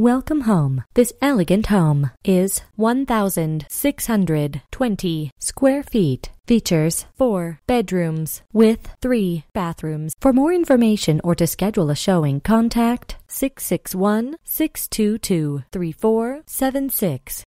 Welcome home. This elegant home is 1,620 square feet. Features 4 bedrooms with 3 bathrooms. For more information or to schedule a showing, contact 661 622 3476.